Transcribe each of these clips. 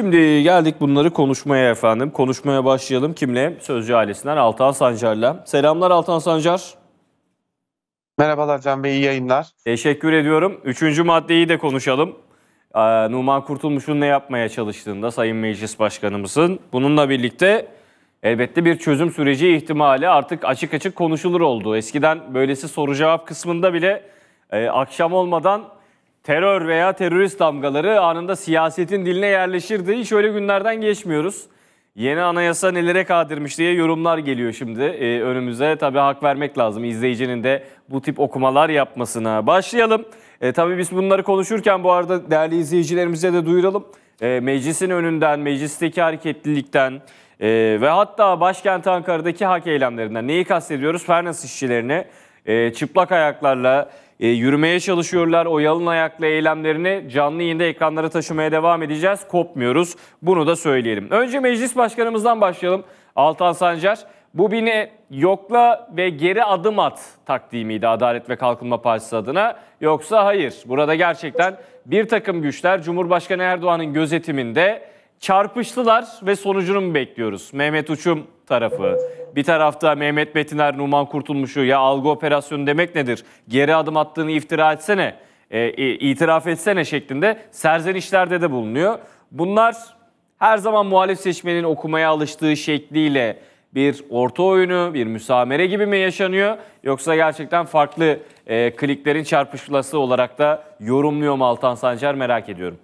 Şimdi geldik bunları konuşmaya efendim. Konuşmaya başlayalım. Kimle? Sözcü ailesinden Altan Sancar'la. Selamlar Altan Sancar. Merhabalar Can Bey, iyi yayınlar. Teşekkür ediyorum. Üçüncü maddeyi de konuşalım. Ee, Numan Kurtulmuş'un ne yapmaya çalıştığında Sayın Meclis Başkanımızın. Bununla birlikte elbette bir çözüm süreci ihtimali artık açık açık konuşulur oldu. Eskiden böylesi soru cevap kısmında bile e, akşam olmadan terör veya terörist damgaları anında siyasetin diline yerleşirdi. Hiç öyle günlerden geçmiyoruz. Yeni anayasa nelere kadirmiş diye yorumlar geliyor şimdi ee, önümüze. Tabii hak vermek lazım izleyicinin de bu tip okumalar yapmasına. Başlayalım. Ee, tabii biz bunları konuşurken bu arada değerli izleyicilerimize de duyuralım. Ee, meclisin önünden, meclisteki hareketlilikten e, ve hatta başkent Ankara'daki hak eylemlerinden neyi kastediyoruz? Fernas işçilerine e, çıplak ayaklarla e, yürümeye çalışıyorlar. O yalın ayaklı eylemlerini canlı yayında ekranlara taşımaya devam edeceğiz. Kopmuyoruz. Bunu da söyleyelim. Önce meclis başkanımızdan başlayalım. Altan Sancar. Bu bine yokla ve geri adım at taktiği miydi Adalet ve Kalkınma Partisi adına? Yoksa hayır. Burada gerçekten bir takım güçler Cumhurbaşkanı Erdoğan'ın gözetiminde çarpıştılar ve sonucunu mu bekliyoruz? Mehmet Uçum tarafı. Bir tarafta Mehmet Betiner, Numan Kurtulmuş'u ya algı operasyonu demek nedir? Geri adım attığını iftira etsene, e, itiraf etsene şeklinde serzenişlerde de bulunuyor. Bunlar her zaman muhalif seçmenin okumaya alıştığı şekliyle bir orta oyunu, bir müsamere gibi mi yaşanıyor? Yoksa gerçekten farklı e, kliklerin çarpışması olarak da yorumluyor mu Altan Sancar merak ediyorum.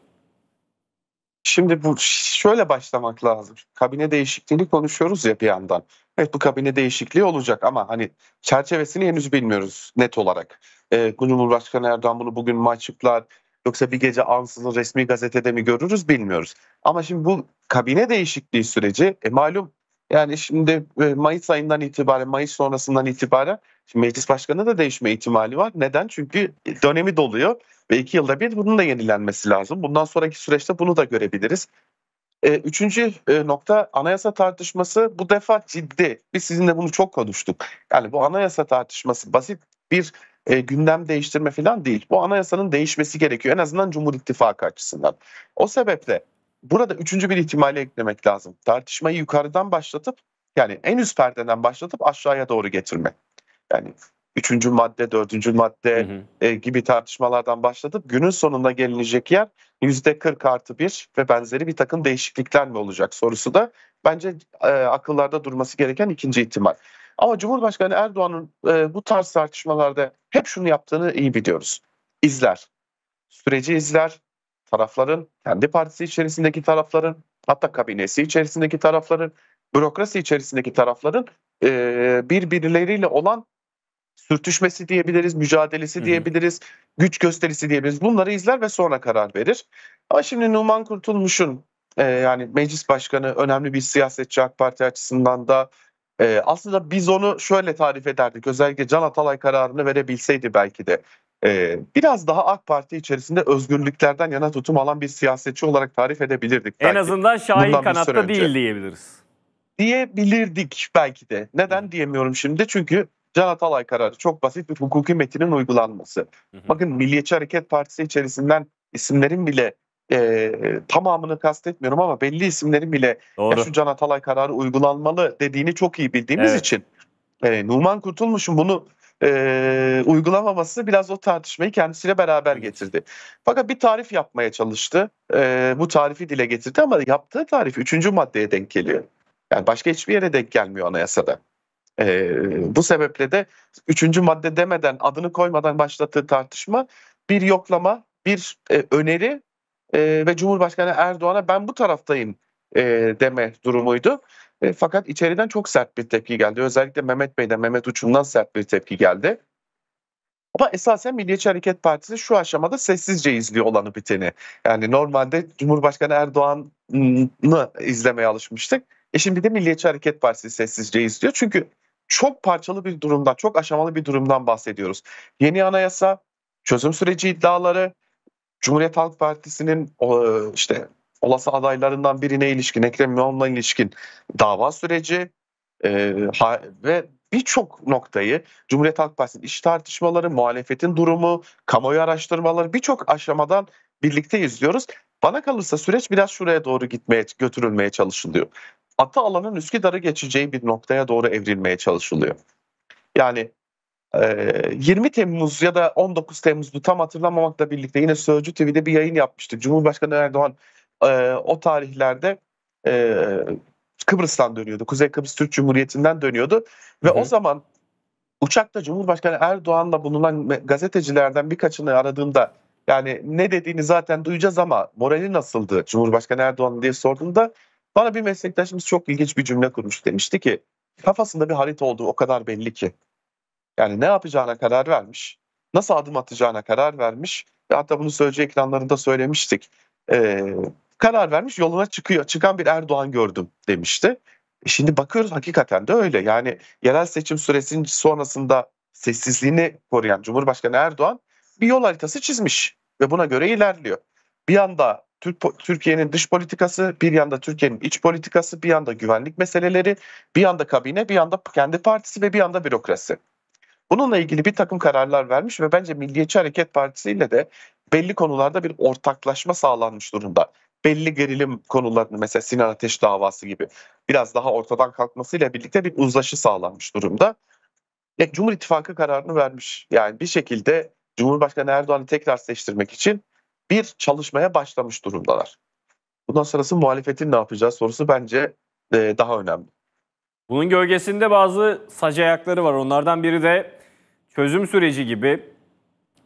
Şimdi bu şöyle başlamak lazım. Kabine değişikliğini konuşuyoruz ya bir yandan. Evet bu kabine değişikliği olacak ama hani çerçevesini henüz bilmiyoruz net olarak. Ee, Cumhurbaşkanı Erdoğan bunu bugün mi açıklar yoksa bir gece ansızın resmi gazetede mi görürüz bilmiyoruz. Ama şimdi bu kabine değişikliği süreci e, malum yani şimdi e, Mayıs ayından itibaren Mayıs sonrasından itibaren Şimdi meclis başkanı da değişme ihtimali var. Neden? Çünkü dönemi doluyor ve iki yılda bir bunun da yenilenmesi lazım. Bundan sonraki süreçte bunu da görebiliriz. E, üçüncü e, nokta anayasa tartışması bu defa ciddi. Biz sizinle bunu çok konuştuk. Yani bu anayasa tartışması basit bir e, gündem değiştirme falan değil. Bu anayasanın değişmesi gerekiyor en azından Cumhur İttifakı açısından. O sebeple burada üçüncü bir ihtimali eklemek lazım. Tartışmayı yukarıdan başlatıp yani en üst perdeden başlatıp aşağıya doğru getirmek yani üçüncü madde, dördüncü madde hı hı. E, gibi tartışmalardan başladıp günün sonunda gelinecek yer yüzde 40 artı bir ve benzeri bir takım değişiklikler mi olacak sorusu da bence e, akıllarda durması gereken ikinci ihtimal. Ama Cumhurbaşkanı Erdoğan'ın e, bu tarz tartışmalarda hep şunu yaptığını iyi biliyoruz. İzler. Süreci izler. Tarafların, kendi partisi içerisindeki tarafların, hatta kabinesi içerisindeki tarafların, bürokrasi içerisindeki tarafların e, birbirleriyle olan sürtüşmesi diyebiliriz, mücadelesi Hı-hı. diyebiliriz, güç gösterisi diyebiliriz. Bunları izler ve sonra karar verir. Ama şimdi Numan Kurtulmuş'un e, yani meclis başkanı önemli bir siyasetçi AK Parti açısından da e, aslında biz onu şöyle tarif ederdik. Özellikle Can Atalay kararını verebilseydi belki de e, biraz daha AK Parti içerisinde özgürlüklerden yana tutum alan bir siyasetçi olarak tarif edebilirdik. Belki. En azından şahin kanatta değil diyebiliriz. Diyebilirdik belki de. Neden diyemiyorum şimdi? Çünkü Can Atalay kararı çok basit bir hukuki metinin uygulanması. Hı hı. Bakın Milliyetçi Hareket Partisi içerisinden isimlerin bile e, tamamını kastetmiyorum ama belli isimlerin bile Doğru. ya şu Can Atalay kararı uygulanmalı dediğini çok iyi bildiğimiz evet. için e, Numan Kurtulmuş'un bunu e, uygulamaması biraz o tartışmayı kendisiyle beraber getirdi. Fakat bir tarif yapmaya çalıştı. E, bu tarifi dile getirdi ama yaptığı tarif 3. maddeye denk geliyor. Yani başka hiçbir yere denk gelmiyor anayasada. E, bu sebeple de üçüncü madde demeden adını koymadan başlattığı tartışma bir yoklama, bir e, öneri e, ve Cumhurbaşkanı Erdoğan'a ben bu taraftayım e, deme durumuydu. E, fakat içeriden çok sert bir tepki geldi. Özellikle Mehmet Bey'den, Mehmet Uçum'dan sert bir tepki geldi. Ama esasen Milliyetçi Hareket Partisi şu aşamada sessizce izliyor olanı biteni. Yani normalde Cumhurbaşkanı Erdoğan'ı izlemeye alışmıştık. E şimdi de Milliyetçi Hareket Partisi sessizce izliyor. Çünkü çok parçalı bir durumdan, çok aşamalı bir durumdan bahsediyoruz. Yeni anayasa, çözüm süreci iddiaları, Cumhuriyet Halk Partisi'nin işte olası adaylarından birine ilişkin, Ekrem İmamoğlu'na ilişkin dava süreci e, ve birçok noktayı Cumhuriyet Halk Partisi'nin iş tartışmaları, muhalefetin durumu, kamuoyu araştırmaları birçok aşamadan birlikte izliyoruz. Bana kalırsa süreç biraz şuraya doğru gitmeye götürülmeye çalışılıyor atı alanın Üsküdar'ı geçeceği bir noktaya doğru evrilmeye çalışılıyor. Yani 20 e, Temmuz ya da 19 Temmuz'du tam hatırlamamakla birlikte yine Sözcü TV'de bir yayın yapmıştı. Cumhurbaşkanı Erdoğan e, o tarihlerde e, Kıbrıs'tan dönüyordu. Kuzey Kıbrıs Türk Cumhuriyeti'nden dönüyordu. Ve Hı-hı. o zaman uçakta Cumhurbaşkanı Erdoğan'la bulunan gazetecilerden birkaçını aradığımda yani ne dediğini zaten duyacağız ama morali nasıldı Cumhurbaşkanı Erdoğan diye sorduğunda. Bana bir meslektaşımız çok ilginç bir cümle kurmuş. Demişti ki kafasında bir harita olduğu o kadar belli ki. Yani ne yapacağına karar vermiş. Nasıl adım atacağına karar vermiş. Ve hatta bunu söyleyeceği ekranlarında söylemiştik. Ee, karar vermiş yoluna çıkıyor. Çıkan bir Erdoğan gördüm demişti. E şimdi bakıyoruz hakikaten de öyle. Yani yerel seçim süresinin sonrasında sessizliğini koruyan Cumhurbaşkanı Erdoğan bir yol haritası çizmiş ve buna göre ilerliyor bir yanda Türk, Türkiye'nin dış politikası, bir yanda Türkiye'nin iç politikası, bir yanda güvenlik meseleleri, bir yanda kabine, bir yanda kendi partisi ve bir yanda bürokrasi. Bununla ilgili bir takım kararlar vermiş ve bence Milliyetçi Hareket Partisi ile de belli konularda bir ortaklaşma sağlanmış durumda. Belli gerilim konularını mesela Sinan Ateş davası gibi biraz daha ortadan kalkmasıyla birlikte bir uzlaşı sağlanmış durumda. Ya, Cumhur İttifakı kararını vermiş. Yani bir şekilde Cumhurbaşkanı Erdoğan'ı tekrar seçtirmek için bir çalışmaya başlamış durumdalar. Bundan sonrası muhalefetin ne yapacağı sorusu bence e, daha önemli. Bunun gölgesinde bazı sac ayakları var. Onlardan biri de çözüm süreci gibi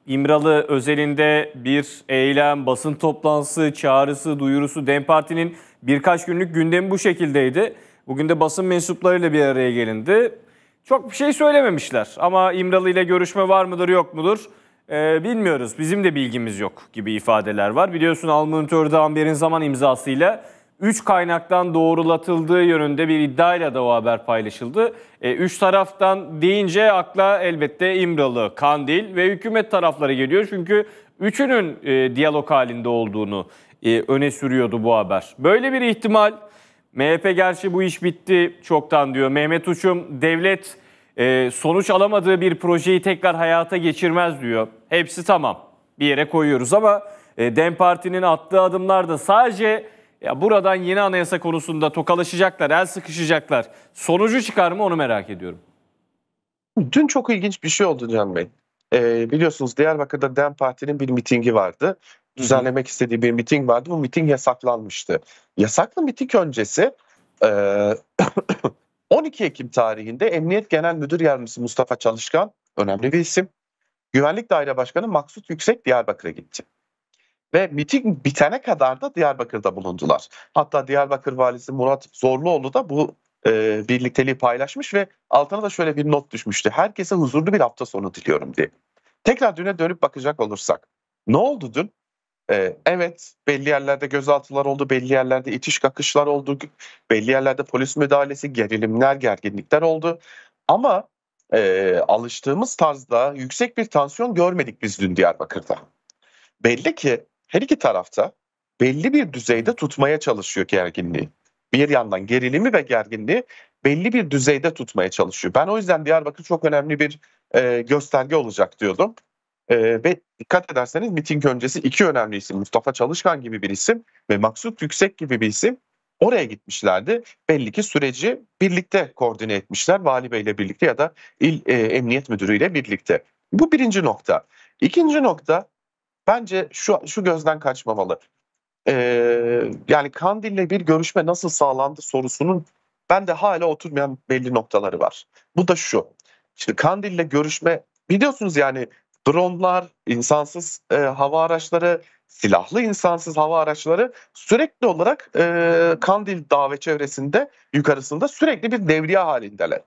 İmralı özelinde bir eylem, basın toplantısı, çağrısı, duyurusu DEM Parti'nin birkaç günlük gündemi bu şekildeydi. Bugün de basın mensuplarıyla bir araya gelindi. Çok bir şey söylememişler ama İmralı ile görüşme var mıdır yok mudur? e, bilmiyoruz, bizim de bilgimiz yok gibi ifadeler var. Biliyorsun Alman Amber'in zaman imzasıyla 3 kaynaktan doğrulatıldığı yönünde bir iddiayla da o haber paylaşıldı. 3 e, ee, taraftan deyince akla elbette İmralı, Kandil ve hükümet tarafları geliyor. Çünkü üçünün e, diyalog halinde olduğunu e, öne sürüyordu bu haber. Böyle bir ihtimal MHP gerçi bu iş bitti çoktan diyor. Mehmet Uçum devlet e, sonuç alamadığı bir projeyi tekrar hayata geçirmez diyor. Hepsi tamam bir yere koyuyoruz ama e, DEM Parti'nin attığı adımlar da sadece ya buradan yeni anayasa konusunda tokalaşacaklar, el sıkışacaklar. Sonucu çıkar mı onu merak ediyorum. Dün çok ilginç bir şey oldu Can Bey. Ee, biliyorsunuz Diyarbakır'da DEM Parti'nin bir mitingi vardı. Düzenlemek istediği bir miting vardı. Bu miting yasaklanmıştı. Yasaklı miting öncesi e, 12 Ekim tarihinde Emniyet Genel Müdür Yardımcısı Mustafa Çalışkan, önemli bir isim, Güvenlik Daire Başkanı Maksut Yüksek Diyarbakır'a gitti. Ve miting bitene kadar da Diyarbakır'da bulundular. Hatta Diyarbakır Valisi Murat Zorluoğlu da bu e, birlikteliği paylaşmış ve altına da şöyle bir not düşmüştü. Herkese huzurlu bir hafta sonu diliyorum diye. Tekrar düne dönüp bakacak olursak. Ne oldu dün? Ee, evet belli yerlerde gözaltılar oldu, belli yerlerde itiş kakışlar oldu, belli yerlerde polis müdahalesi, gerilimler, gerginlikler oldu. Ama e, alıştığımız tarzda yüksek bir tansiyon görmedik biz dün Diyarbakır'da. Belli ki her iki tarafta belli bir düzeyde tutmaya çalışıyor gerginliği. Bir yandan gerilimi ve gerginliği belli bir düzeyde tutmaya çalışıyor. Ben o yüzden Diyarbakır çok önemli bir e, gösterge olacak diyordum. E, ve dikkat ederseniz miting öncesi iki önemli isim Mustafa Çalışkan gibi bir isim ve Maksut Yüksek gibi bir isim oraya gitmişlerdi. Belli ki süreci birlikte koordine etmişler Vali Bey ile birlikte ya da il e, emniyet müdürü ile birlikte. Bu birinci nokta. İkinci nokta bence şu, şu gözden kaçmamalı. Ee, yani Kandil'le bir görüşme nasıl sağlandı sorusunun ben de hala oturmayan belli noktaları var. Bu da şu. Şimdi Kandil'le görüşme biliyorsunuz yani dronlar, insansız e, hava araçları, silahlı insansız hava araçları sürekli olarak e, Kandil Dağı çevresinde yukarısında sürekli bir devriye halindeler.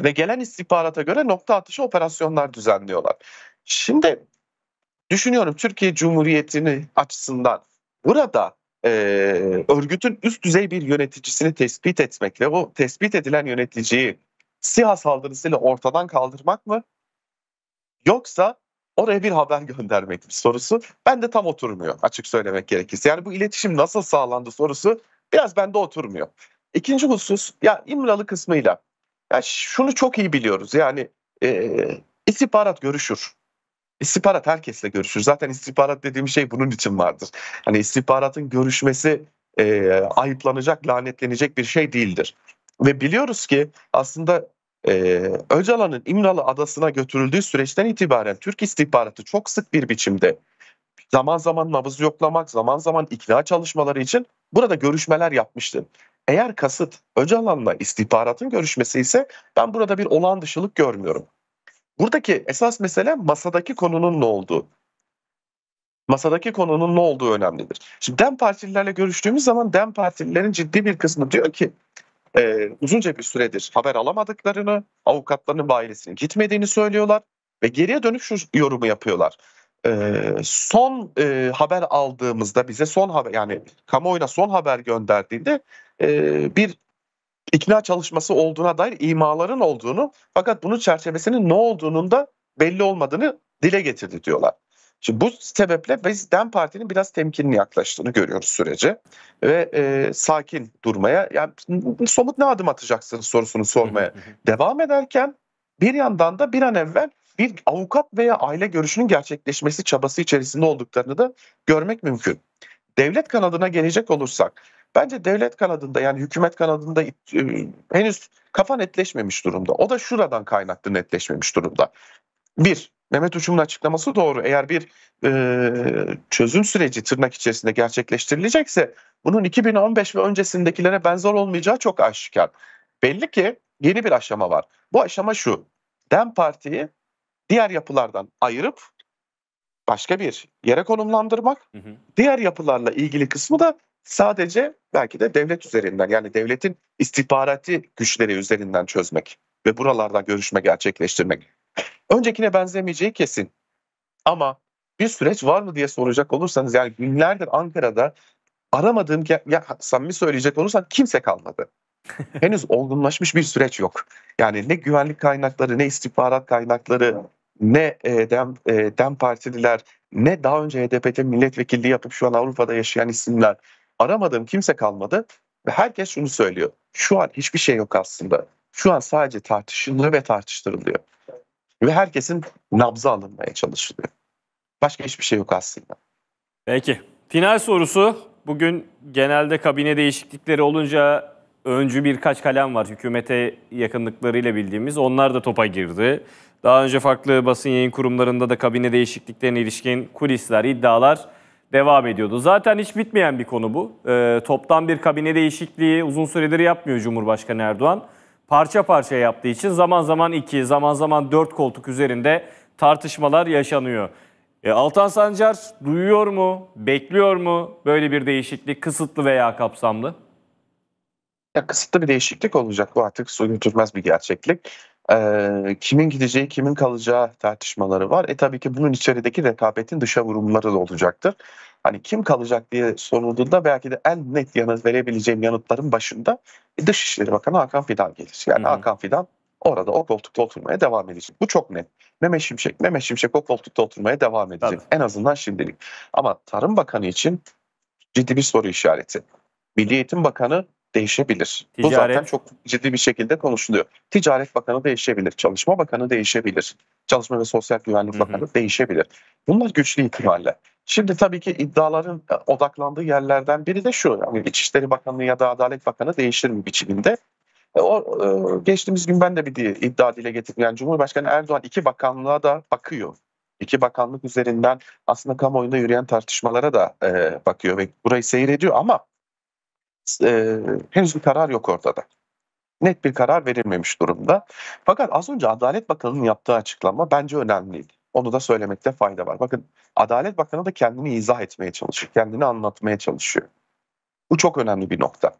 Ve gelen istihbarata göre nokta atışı operasyonlar düzenliyorlar. Şimdi düşünüyorum Türkiye Cumhuriyeti'ni açısından burada e, örgütün üst düzey bir yöneticisini tespit etmek ve o tespit edilen yöneticiyi SİHA saldırısıyla ortadan kaldırmak mı Yoksa oraya bir haber göndermek sorusu ben de tam oturmuyor açık söylemek gerekirse. Yani bu iletişim nasıl sağlandı sorusu biraz bende oturmuyor. İkinci husus ya İmralı kısmıyla ya şunu çok iyi biliyoruz yani e, istihbarat görüşür. İstihbarat herkesle görüşür. Zaten istihbarat dediğim şey bunun için vardır. Hani istihbaratın görüşmesi e, ayıplanacak, lanetlenecek bir şey değildir. Ve biliyoruz ki aslında ee, Öcalan'ın İmralı Adası'na götürüldüğü süreçten itibaren Türk istihbaratı çok sık bir biçimde zaman zaman nabız yoklamak, zaman zaman ikna çalışmaları için burada görüşmeler yapmıştı. Eğer kasıt Öcalan'la istihbaratın görüşmesi ise ben burada bir olağan dışılık görmüyorum. Buradaki esas mesele masadaki konunun ne olduğu. Masadaki konunun ne olduğu önemlidir. Şimdi DEM partililerle görüştüğümüz zaman DEM partililerin ciddi bir kısmı diyor ki e, uzunca bir süredir haber alamadıklarını, avukatlarının bayinesinin gitmediğini söylüyorlar ve geriye dönüp şu yorumu yapıyorlar. E, son e, haber aldığımızda bize son haber yani kamuoyuna son haber gönderdiğinde e, bir ikna çalışması olduğuna dair imaların olduğunu fakat bunun çerçevesinin ne olduğunun da belli olmadığını dile getirdi diyorlar. Şimdi bu sebeple biz DEM Parti'nin biraz temkinli yaklaştığını görüyoruz sürece ve e, sakin durmaya yani somut ne adım atacaksınız sorusunu sormaya devam ederken bir yandan da bir an evvel bir avukat veya aile görüşünün gerçekleşmesi çabası içerisinde olduklarını da görmek mümkün. Devlet kanadına gelecek olursak bence devlet kanadında yani hükümet kanadında e, henüz kafa netleşmemiş durumda. O da şuradan kaynaklı netleşmemiş durumda. Bir, Mehmet Uçum'un açıklaması doğru. Eğer bir e, çözüm süreci tırnak içerisinde gerçekleştirilecekse bunun 2015 ve öncesindekilere benzer olmayacağı çok aşikar. Belli ki yeni bir aşama var. Bu aşama şu. DEM Parti'yi diğer yapılardan ayırıp başka bir yere konumlandırmak. Hı hı. Diğer yapılarla ilgili kısmı da sadece belki de devlet üzerinden yani devletin istihbarati güçleri üzerinden çözmek ve buralarda görüşme gerçekleştirmek. Öncekine benzemeyeceği kesin. Ama bir süreç var mı diye soracak olursanız yani günlerdir Ankara'da aramadığım ya samimi söyleyecek olursan kimse kalmadı. Henüz olgunlaşmış bir süreç yok. Yani ne güvenlik kaynakları, ne istihbarat kaynakları, ne e, dem, e, dem partililer, ne daha önce HDP'de milletvekilliği yapıp şu an Avrupa'da yaşayan isimler. Aramadığım kimse kalmadı ve herkes şunu söylüyor. Şu an hiçbir şey yok aslında. Şu an sadece tartışılıyor ve tartıştırılıyor ve herkesin nabzı alınmaya çalışılıyor. Başka hiçbir şey yok aslında. Peki. Final sorusu. Bugün genelde kabine değişiklikleri olunca öncü birkaç kalem var hükümete yakınlıklarıyla bildiğimiz. Onlar da topa girdi. Daha önce farklı basın yayın kurumlarında da kabine değişikliklerine ilişkin kulisler, iddialar devam ediyordu. Zaten hiç bitmeyen bir konu bu. E, toptan bir kabine değişikliği uzun süredir yapmıyor Cumhurbaşkanı Erdoğan parça parça yaptığı için zaman zaman iki, zaman zaman dört koltuk üzerinde tartışmalar yaşanıyor. E, Altan Sancar duyuyor mu, bekliyor mu böyle bir değişiklik kısıtlı veya kapsamlı? Ya, kısıtlı bir değişiklik olacak bu artık su götürmez bir gerçeklik. Ee, kimin gideceği, kimin kalacağı tartışmaları var. E tabii ki bunun içerideki rekabetin dışa vurumları da olacaktır hani kim kalacak diye sorulduğunda belki de en net yanıt verebileceğim yanıtların başında Dışişleri Bakanı Hakan Fidan gelir. Yani hı Hakan Fidan orada o koltukta oturmaya devam edecek. Bu çok net. Mehmet Şimşek, Mehmet Şimşek o koltukta oturmaya devam edecek. Tabii. En azından şimdilik. Ama Tarım Bakanı için ciddi bir soru işareti. Milli Eğitim Bakanı değişebilir. Ticaret. Bu zaten çok ciddi bir şekilde konuşuluyor. Ticaret Bakanı değişebilir, Çalışma Bakanı değişebilir, Çalışma ve Sosyal Güvenlik Bakanı hı hı. değişebilir. Bunlar güçlü ihtimaller. Şimdi tabii ki iddiaların e, odaklandığı yerlerden biri de şu. Yani İçişleri Bakanlığı ya da Adalet Bakanı değişir mi biçiminde? E, o, e, geçtiğimiz gün ben de bir iddia dile getirdim. Yani Cumhurbaşkanı Erdoğan iki bakanlığa da bakıyor. İki bakanlık üzerinden aslında kamuoyunda yürüyen tartışmalara da e, bakıyor ve burayı seyrediyor ama e, henüz bir karar yok ortada. Net bir karar verilmemiş durumda. Fakat az önce Adalet Bakanı'nın yaptığı açıklama bence önemliydi. Onu da söylemekte fayda var. Bakın Adalet Bakanı da kendini izah etmeye çalışıyor. Kendini anlatmaya çalışıyor. Bu çok önemli bir nokta.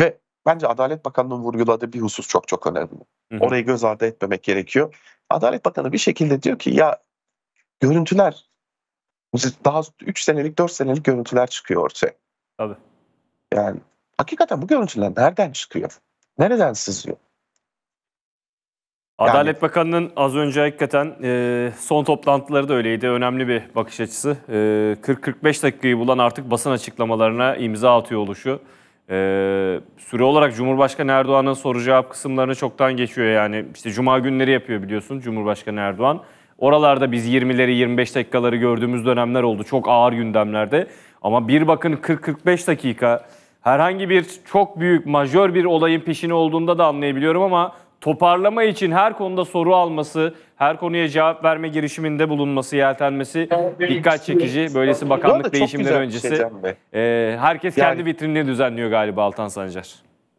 Ve bence Adalet Bakanı'nın vurguladığı bir husus çok çok önemli. Hı hı. Orayı göz ardı etmemek gerekiyor. Adalet Bakanı bir şekilde diyor ki ya görüntüler daha 3 senelik 4 senelik görüntüler çıkıyor ortaya. Tabii. Yani hakikaten bu görüntüler nereden çıkıyor? Nereden sızıyor? Adalet yani, Bakanı'nın az önce hakikaten e, son toplantıları da öyleydi. Önemli bir bakış açısı. E, 40-45 dakikayı bulan artık basın açıklamalarına imza atıyor oluşu. E, süre olarak Cumhurbaşkanı Erdoğan'ın soracağı cevap kısımlarını çoktan geçiyor yani. işte Cuma günleri yapıyor biliyorsun Cumhurbaşkanı Erdoğan. Oralarda biz 20'leri 25 dakikaları gördüğümüz dönemler oldu. Çok ağır gündemlerde. Ama bir bakın 40-45 dakika herhangi bir çok büyük majör bir olayın peşini olduğunda da anlayabiliyorum ama toparlama için her konuda soru alması, her konuya cevap verme girişiminde bulunması, yeltenmesi dikkat şey çekici. Böylesi bakanlık değişimleri öncesi. E, herkes yani, kendi vitrinini düzenliyor galiba Altan Sancar.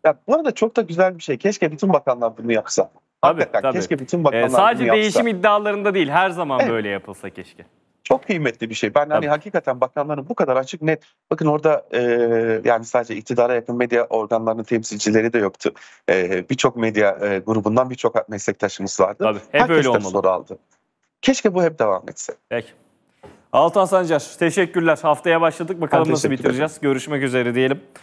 Ya, bu arada çok da güzel bir şey. Keşke bütün bakanlar bunu yapsa. Tabii, tabii. keşke bütün bakanlar ee, sadece bunu yapsa. Sadece değişim iddialarında değil, her zaman evet. böyle yapılsa keşke çok kıymetli bir şey. Ben hani Tabii. hakikaten bakanların bu kadar açık net. Bakın orada e, yani sadece iktidara yakın medya organlarının temsilcileri de yoktu. E, birçok medya e, grubundan birçok meslektaşımız vardı. Tabii. Hep Herkes öyle de soru aldı. Keşke bu hep devam etse. Peki. Altan Sancar teşekkürler. Haftaya başladık. Bakalım nasıl bitireceğiz. Görüşmek üzere diyelim.